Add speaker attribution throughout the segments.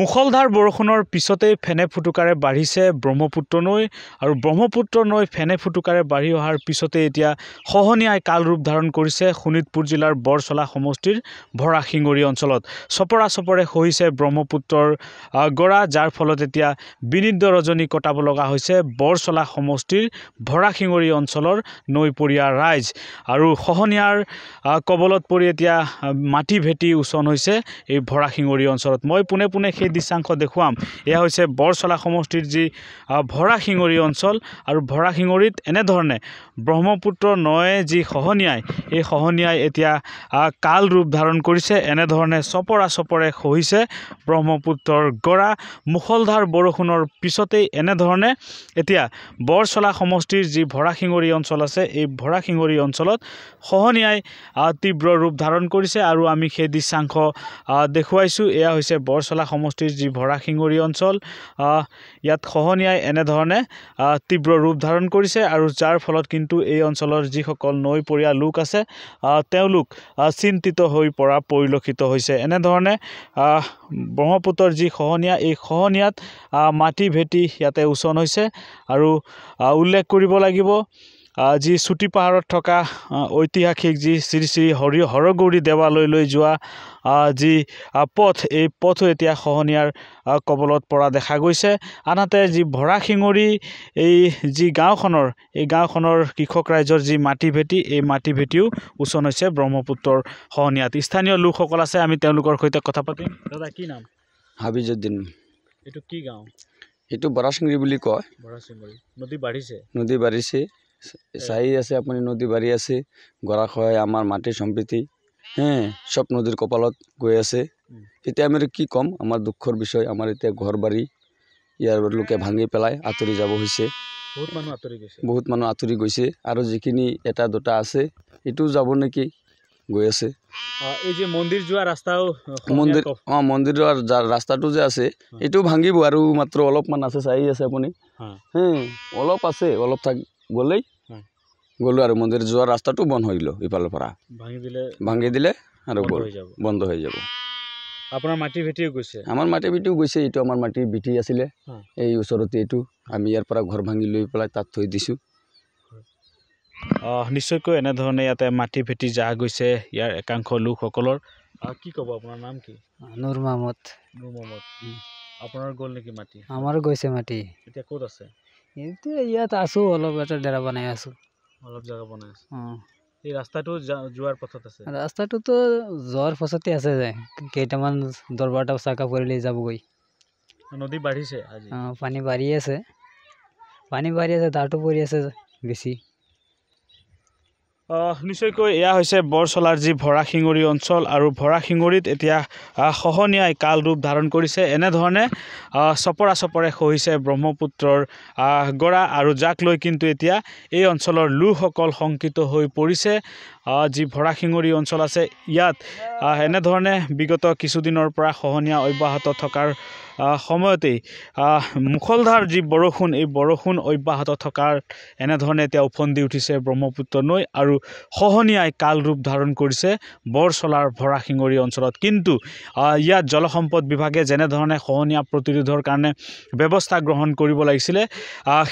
Speaker 1: মুখলধাৰ বৰষুণৰ পিছতেই ফেনে ফুটুকাৰে বাঢ়িছে ব্ৰহ্মপুত্ৰ নৈ আৰু ব্ৰহ্মপুত্ৰ নৈ ফেনে ফুটুকাৰে বাঢ়ি অহাৰ পিছতে এতিয়া খহনীয়াই কাল ৰূপ ধাৰণ কৰিছে শোণিতপুৰ জিলাৰ বৰচলা সমষ্টিৰ ভৰাশিঙৰি অঞ্চলত চপৰা চপৰে খহিছে ব্ৰহ্মপুত্ৰৰ গৰা যাৰ ফলত এতিয়া বিনিদ্ধ ৰজনী কটাব লগা হৈছে বৰচলা সমষ্টিৰ ভৰাশিঙৰি অঞ্চলৰ নৈপৰীয়া ৰাইজ আৰু খহনীয়াৰ কবলত পৰি এতিয়া মাটি ভেটি উচন হৈছে এই ভৰাশিঙৰি অঞ্চলত মই পোনে পোনে সেই দৃশ্যাংশ দেখুৱাম এয়া হৈছে বৰচলা সমষ্টিৰ যি ভৰাশিঙৰি অঞ্চল আৰু ভৰাশিঙৰিত এনেধৰণে ব্ৰহ্মপুত্ৰ নয়ে যি খহনীয়াই এই খহনীয়াই এতিয়া কাল ৰূপ ধাৰণ কৰিছে এনেধৰণে চপৰা চপৰে খহিছে ব্ৰহ্মপুত্ৰৰ গৰা মুখলধাৰ বৰষুণৰ পিছতেই এনেধৰণে এতিয়া বৰচলা সমষ্টিৰ যি ভৰাশিঙৰি অঞ্চল আছে এই ভৰাশিঙৰি অঞ্চলত খহনীয়াই তীব্ৰ ৰূপ ধাৰণ কৰিছে আৰু আমি সেই দৃশ্যাংশ দেখুৱাইছোঁ এয়া হৈছে বৰচলা সমষ্টি সমষ্টিৰ যি ভৰাসিঙৰি অঞ্চল ইয়াত খহনীয়াই এনেধৰণে তীব্ৰ ৰূপ ধাৰণ কৰিছে আৰু যাৰ ফলত কিন্তু এই অঞ্চলৰ যিসকল নৈপৰীয়া লোক আছে তেওঁলোক চিন্তিত হৈ পৰা পৰিলক্ষিত হৈছে এনেধৰণে ব্ৰহ্মপুত্ৰৰ যি খহনীয়া এই খহনীয়াত মাটি ভেটি ইয়াতে উচন হৈছে আৰু উল্লেখ কৰিব লাগিব যি চুটি পাহাৰত থকা ঐতিহাসিক যি শ্ৰী শ্ৰী হৰি হৰগৌৰী দেৱালয়লৈ যোৱা যি পথ এই পথো এতিয়া খহনীয়াৰ কবলত পৰা দেখা গৈছে আনহাতে যি ভৰাশিঙৰি এই যি গাঁওখনৰ এই গাঁওখনৰ কৃষক ৰাইজৰ যি মাটি ভেটি এই মাটি ভেটিও উচন হৈছে ব্ৰহ্মপুত্ৰৰ খহনীয়াত স্থানীয় লোকসকল আছে আমি তেওঁলোকৰ সৈতে কথা পাতিম দাদা কি নাম হাবিজুদ্দিন এইটো কি গাঁও
Speaker 2: এইটো বৰাশিঙৰি বুলি কয়
Speaker 1: বৰাশিঙৰি নদী বাঢ়িছে
Speaker 2: নদী বাঢ়িছে চাই আছে আপুনি নদী বাৰী আছে গৰাখহাই আমাৰ মাটিৰ সম্প্ৰীতি হে চব নদীৰ কপালত গৈ আছে এতিয়া আমি কি ক'ম আমাৰ দুখৰ বিষয় আমাৰ এতিয়া ঘৰ বাৰী ইয়াৰ লোকে ভাঙি পেলাই আঁতৰি যাব হৈছে বহুত মানুহ আঁতৰি গৈছে আৰু যিখিনি এটা দুটা আছে সেইটোও যাব নেকি গৈ আছে
Speaker 1: এই যে মন্দিৰ যোৱা ৰাস্তাও মন্দিৰ অঁ
Speaker 2: মন্দিৰ মন্দিৰৰ ৰাস্তাটো যে আছে সেইটো ভাঙিব আৰু মাত্ৰ অলপমান আছে চাই আছে আপুনি অলপ আছে অলপ থাক গ'লেই গলো আৰু মন্দিৰ যোৱাৰ ৰাস্তাটো বন্ধ হৈ গলোঁ ইফালৰ পৰা ভাঙি দিলে আৰু বন্ধ হৈ যাব
Speaker 1: আপোনাৰ মাটি ভেটিও গৈছে আমাৰ মাটি
Speaker 2: ভেটিও গৈছে এইটো আমাৰ মাটি ভেটি আছিলে এই ওচৰতে এইটো আমি ইয়াৰ পৰা ঘৰ ভাঙি লৈ পেলাই তাত থৈ দিছোঁ
Speaker 1: নিশ্চয়কৈ এনেধৰণে ইয়াতে মাটি ভেটি যা গৈছে ইয়াৰ একাংশ লোকসকলৰ কি ক'ব আপোনাৰ নাম কি নুৰ মহম্মদ নুৰ মহম্মদ আপোনাৰ গ'ল নেকি মাটি আমাৰ গৈছে মাটি এতিয়া ক'ত আছে এতিয়া ইয়াত আছোঁ অলপ এটা ডেৰা বনাই আছোঁ অলপ জায়গা বনা আছে হুম এই রাস্তাটো জোয়ার পথতে আছে রাস্তাটো তো জোয়ার পথতেই আছে যায় কেটামান দরবাটা সাকা কইলে যাব কই নদী বাড়িছে হ্যাঁ পানি বাড়িয়েছে পানি বাড়িয়েছে ধাতু পুরিয়েছে বেশি নিশ্চয়কৈ এয়া হৈছে বৰচলাৰ যি ভৰাশিঙৰি অঞ্চল আৰু ভৰাশিঙৰিত এতিয়া সহনীয়াই কাল ৰূপ ধাৰণ কৰিছে এনেধৰণে চপৰা চপৰে খহিছে ব্ৰহ্মপুত্ৰৰ গৰা আৰু যাক লৈ কিন্তু এতিয়া এই অঞ্চলৰ লোকসকল শংকিত হৈ পৰিছে যি ভৰাশিঙৰি অঞ্চল আছে ইয়াত এনেধৰণে বিগত কিছুদিনৰ পৰা সহনীয়া অব্যাহত থকাৰ সময়তেই মুখলধাৰ যি বৰষুণ এই বৰষুণ অব্যাহত থকাৰ এনেধৰণে এতিয়া ওফন্দি উঠিছে ব্ৰহ্মপুত্ৰ নৈ আৰু খহনীয়াই কাল ৰূপ ধাৰণ কৰিছে বৰচলাৰ ভৰা অঞ্চলত কিন্তু ইয়াত জলসম্পদ বিভাগে যেনেধৰণে ধৰনেৰ খহনীয়া প্ৰতিৰোধেৰ কাৰণে ব্যবস্থা গ্ৰহণ কৰব লাগছিলে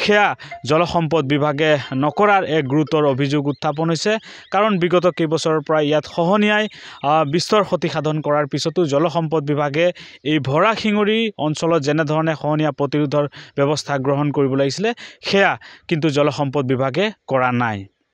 Speaker 1: সেয়া জলসম্পদ বিভাগে নকৰাৰ এক গুৰুতৰ অভিযোগ উত্থাপন হৈছে কাৰণ বিগত কেইবছৰৰ পৰা ইয়াত খহনীয়াই বিশ্বৰ ক্ষতি সাধন কৰাৰ পিছতো জলসম্পদ বিভাগে এই ভৰা অঞ্চলত যেনেধৰণে ধৰনেৰ খহনীয়া প্ৰতিৰোধেৰ ব্যবস্থা গ্ৰহণ কৰব লাগছিলে সেয়া কিন্তু জলসম্পদ বিভাগে কৰা নাই